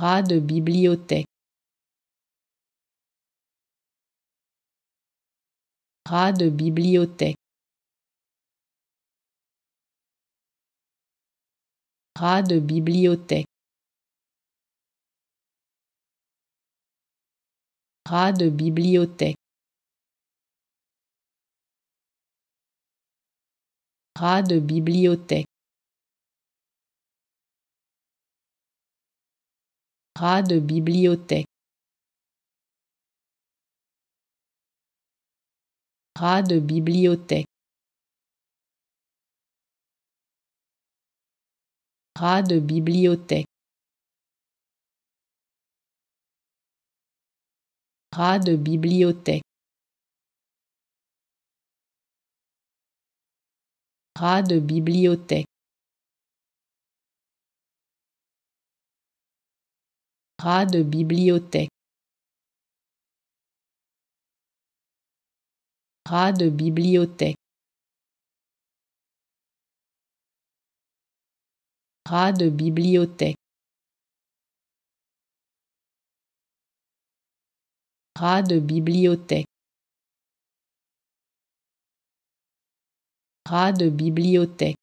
de bibliothèque de bibliothèque de bibliothèque de bibliothèque de bibliothèque de bibliothèque de bibliothèque de bibliothèque de bibliothèque de bibliothèque de bibliothèque de bibliothèque de bibliothèque de bibliothèque de bibliothèque